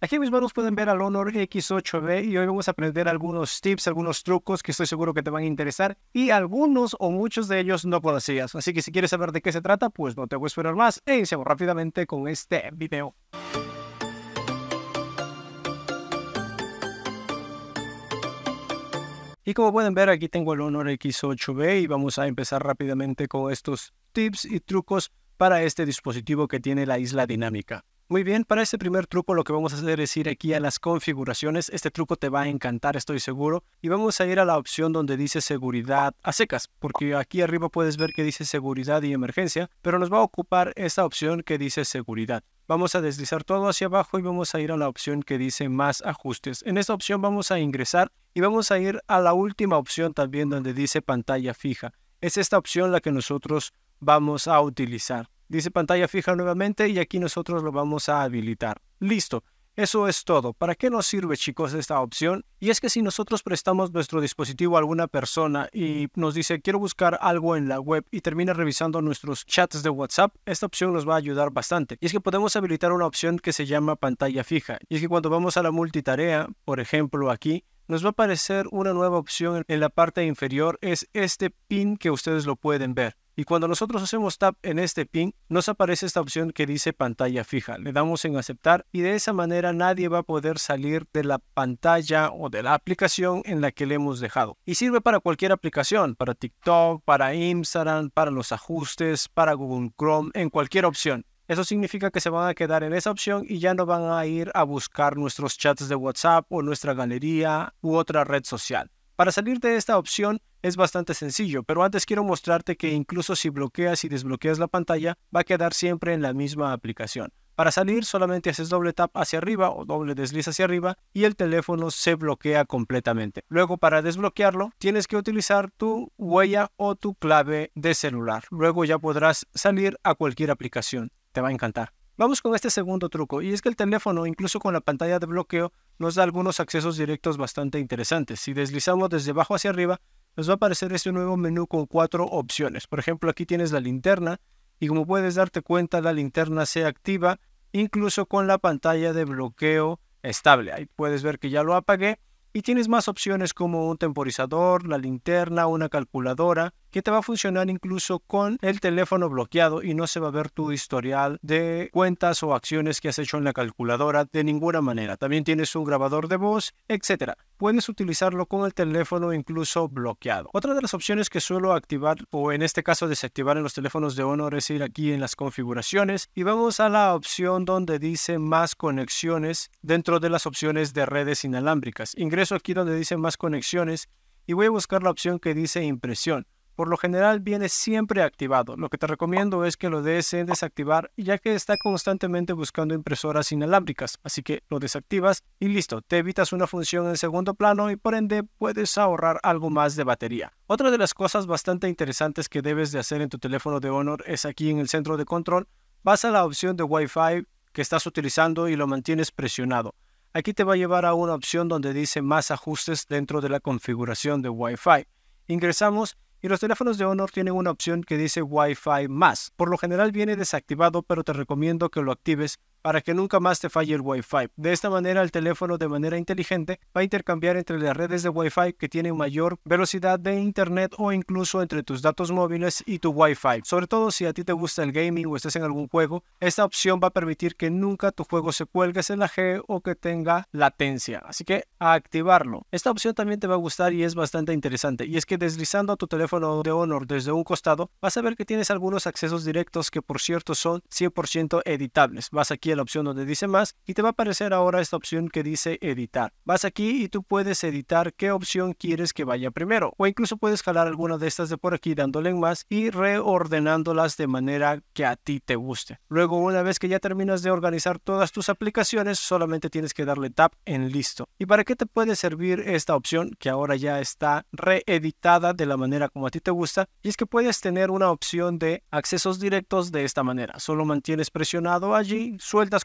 Aquí mis manos pueden ver al Honor X8B y hoy vamos a aprender algunos tips, algunos trucos que estoy seguro que te van a interesar y algunos o muchos de ellos no conocías. Así que si quieres saber de qué se trata, pues no te voy a esperar más e iniciamos rápidamente con este video. Y como pueden ver, aquí tengo el Honor X8B y vamos a empezar rápidamente con estos tips y trucos para este dispositivo que tiene la isla dinámica. Muy bien, para este primer truco lo que vamos a hacer es ir aquí a las configuraciones. Este truco te va a encantar, estoy seguro. Y vamos a ir a la opción donde dice seguridad a secas, porque aquí arriba puedes ver que dice seguridad y emergencia, pero nos va a ocupar esta opción que dice seguridad. Vamos a deslizar todo hacia abajo y vamos a ir a la opción que dice más ajustes. En esta opción vamos a ingresar y vamos a ir a la última opción también donde dice pantalla fija. Es esta opción la que nosotros vamos a utilizar. Dice pantalla fija nuevamente y aquí nosotros lo vamos a habilitar. Listo. Eso es todo. ¿Para qué nos sirve, chicos, esta opción? Y es que si nosotros prestamos nuestro dispositivo a alguna persona y nos dice quiero buscar algo en la web y termina revisando nuestros chats de WhatsApp, esta opción nos va a ayudar bastante. Y es que podemos habilitar una opción que se llama pantalla fija. Y es que cuando vamos a la multitarea, por ejemplo aquí, nos va a aparecer una nueva opción en la parte inferior, es este pin que ustedes lo pueden ver. Y cuando nosotros hacemos tap en este pin, nos aparece esta opción que dice pantalla fija. Le damos en aceptar y de esa manera nadie va a poder salir de la pantalla o de la aplicación en la que le hemos dejado. Y sirve para cualquier aplicación, para TikTok, para Instagram, para los ajustes, para Google Chrome, en cualquier opción. Eso significa que se van a quedar en esa opción y ya no van a ir a buscar nuestros chats de WhatsApp o nuestra galería u otra red social. Para salir de esta opción es bastante sencillo, pero antes quiero mostrarte que incluso si bloqueas y desbloqueas la pantalla, va a quedar siempre en la misma aplicación. Para salir solamente haces doble tap hacia arriba o doble desliz hacia arriba y el teléfono se bloquea completamente. Luego para desbloquearlo tienes que utilizar tu huella o tu clave de celular. Luego ya podrás salir a cualquier aplicación. Te va a encantar. Vamos con este segundo truco, y es que el teléfono, incluso con la pantalla de bloqueo, nos da algunos accesos directos bastante interesantes. Si deslizamos desde abajo hacia arriba, nos va a aparecer este nuevo menú con cuatro opciones. Por ejemplo, aquí tienes la linterna, y como puedes darte cuenta, la linterna se activa incluso con la pantalla de bloqueo estable. Ahí puedes ver que ya lo apagué, y tienes más opciones como un temporizador, la linterna, una calculadora, que te va a funcionar incluso con el teléfono bloqueado y no se va a ver tu historial de cuentas o acciones que has hecho en la calculadora de ninguna manera. También tienes un grabador de voz, etcétera. Puedes utilizarlo con el teléfono incluso bloqueado. Otra de las opciones que suelo activar o en este caso desactivar en los teléfonos de Honor es ir aquí en las configuraciones y vamos a la opción donde dice más conexiones dentro de las opciones de redes inalámbricas. Ingreso aquí donde dice más conexiones y voy a buscar la opción que dice impresión por lo general viene siempre activado. Lo que te recomiendo es que lo des desactivar, ya que está constantemente buscando impresoras inalámbricas, así que lo desactivas y listo, te evitas una función en segundo plano y por ende puedes ahorrar algo más de batería. Otra de las cosas bastante interesantes que debes de hacer en tu teléfono de Honor es aquí en el centro de control, vas a la opción de Wi-Fi que estás utilizando y lo mantienes presionado. Aquí te va a llevar a una opción donde dice más ajustes dentro de la configuración de Wi-Fi. Ingresamos y los teléfonos de Honor tienen una opción que dice Wi-Fi más. Por lo general viene desactivado, pero te recomiendo que lo actives para que nunca más te falle el Wi-Fi. De esta manera, el teléfono de manera inteligente va a intercambiar entre las redes de Wi-Fi que tienen mayor velocidad de Internet o incluso entre tus datos móviles y tu Wi-Fi. Sobre todo si a ti te gusta el gaming o estás en algún juego, esta opción va a permitir que nunca tu juego se cuelgue, la G o que tenga latencia. Así que a activarlo. Esta opción también te va a gustar y es bastante interesante. Y es que deslizando tu teléfono de Honor desde un costado, vas a ver que tienes algunos accesos directos que por cierto son 100% editables. Vas aquí la opción donde dice más y te va a aparecer ahora esta opción que dice editar. Vas aquí y tú puedes editar qué opción quieres que vaya primero o incluso puedes jalar alguna de estas de por aquí dándole en más y reordenándolas de manera que a ti te guste. Luego una vez que ya terminas de organizar todas tus aplicaciones solamente tienes que darle tap en listo. ¿Y para qué te puede servir esta opción que ahora ya está reeditada de la manera como a ti te gusta? Y es que puedes tener una opción de accesos directos de esta manera. Solo mantienes presionado allí,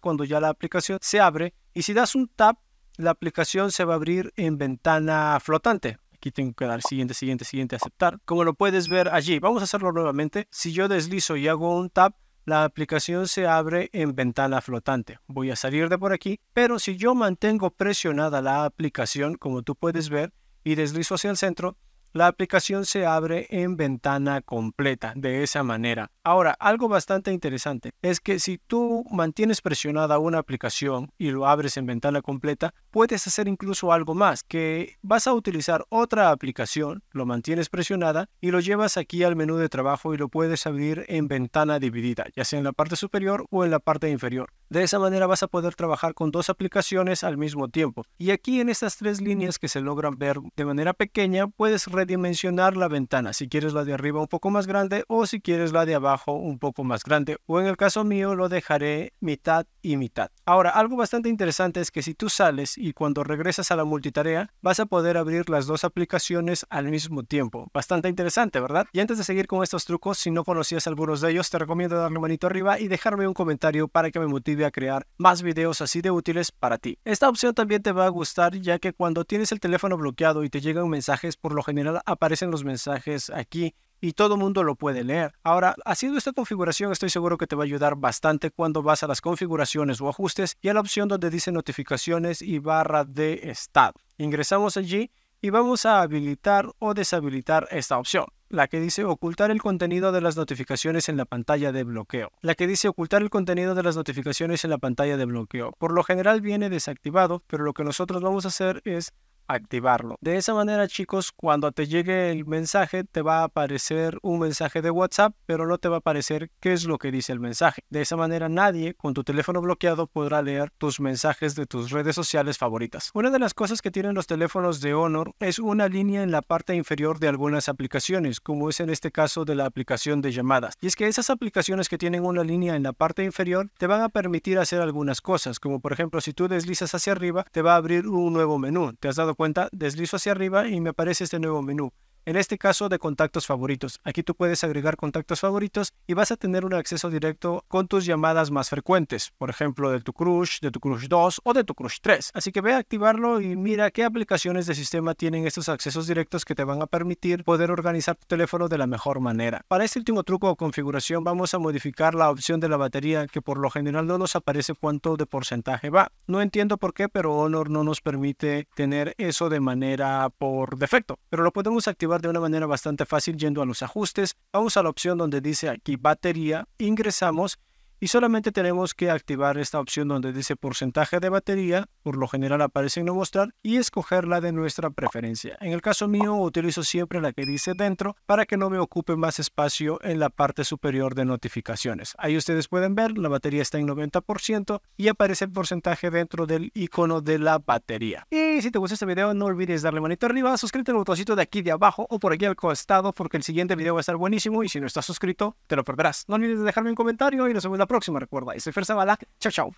cuando ya la aplicación se abre y si das un tap, la aplicación se va a abrir en ventana flotante. Aquí tengo que dar siguiente, siguiente, siguiente, aceptar. Como lo puedes ver allí, vamos a hacerlo nuevamente. Si yo deslizo y hago un tap, la aplicación se abre en ventana flotante. Voy a salir de por aquí, pero si yo mantengo presionada la aplicación, como tú puedes ver, y deslizo hacia el centro, la aplicación se abre en ventana completa de esa manera. Ahora, algo bastante interesante es que si tú mantienes presionada una aplicación y lo abres en ventana completa, puedes hacer incluso algo más, que vas a utilizar otra aplicación, lo mantienes presionada y lo llevas aquí al menú de trabajo y lo puedes abrir en ventana dividida, ya sea en la parte superior o en la parte inferior. De esa manera vas a poder trabajar con dos aplicaciones al mismo tiempo. Y aquí en estas tres líneas que se logran ver de manera pequeña, puedes redimensionar la ventana. Si quieres la de arriba un poco más grande o si quieres la de abajo un poco más grande. O en el caso mío lo dejaré mitad y mitad. Ahora, algo bastante interesante es que si tú sales y cuando regresas a la multitarea, vas a poder abrir las dos aplicaciones al mismo tiempo. Bastante interesante, ¿verdad? Y antes de seguir con estos trucos, si no conocías algunos de ellos, te recomiendo darle manito arriba y dejarme un comentario para que me motive a crear más videos así de útiles para ti. Esta opción también te va a gustar ya que cuando tienes el teléfono bloqueado y te llegan mensajes, por lo general aparecen los mensajes aquí y todo mundo lo puede leer. Ahora, haciendo esta configuración estoy seguro que te va a ayudar bastante cuando vas a las configuraciones o ajustes y a la opción donde dice notificaciones y barra de estado. Ingresamos allí y vamos a habilitar o deshabilitar esta opción la que dice ocultar el contenido de las notificaciones en la pantalla de bloqueo, la que dice ocultar el contenido de las notificaciones en la pantalla de bloqueo. Por lo general viene desactivado, pero lo que nosotros vamos a hacer es activarlo. De esa manera, chicos, cuando te llegue el mensaje, te va a aparecer un mensaje de WhatsApp, pero no te va a aparecer qué es lo que dice el mensaje. De esa manera, nadie con tu teléfono bloqueado podrá leer tus mensajes de tus redes sociales favoritas. Una de las cosas que tienen los teléfonos de Honor es una línea en la parte inferior de algunas aplicaciones, como es en este caso de la aplicación de llamadas. Y es que esas aplicaciones que tienen una línea en la parte inferior te van a permitir hacer algunas cosas, como por ejemplo, si tú deslizas hacia arriba, te va a abrir un nuevo menú. ¿Te has dado cuenta? cuenta, deslizo hacia arriba y me aparece este nuevo menú. En este caso de contactos favoritos. Aquí tú puedes agregar contactos favoritos y vas a tener un acceso directo con tus llamadas más frecuentes, por ejemplo, de tu crush, de tu crush 2 o de tu crush 3. Así que ve a activarlo y mira qué aplicaciones de sistema tienen estos accesos directos que te van a permitir poder organizar tu teléfono de la mejor manera. Para este último truco o configuración vamos a modificar la opción de la batería que por lo general no nos aparece cuánto de porcentaje va. No entiendo por qué, pero Honor no nos permite tener eso de manera por defecto, pero lo podemos activar de una manera bastante fácil yendo a los ajustes. Vamos a la opción donde dice aquí batería, ingresamos y solamente tenemos que activar esta opción donde dice porcentaje de batería, por lo general aparece en no mostrar, y escoger la de nuestra preferencia. En el caso mío utilizo siempre la que dice dentro para que no me ocupe más espacio en la parte superior de notificaciones. Ahí ustedes pueden ver, la batería está en 90% y aparece el porcentaje dentro del icono de la batería. Y si te gustó este video no olvides darle manito arriba, suscríbete al botoncito de aquí de abajo o por aquí al costado porque el siguiente video va a estar buenísimo y si no estás suscrito te lo perderás. No olvides dejarme un comentario y nos vemos la próxima próxima, recuerda. y es Fernando, Balak. Chao, chao.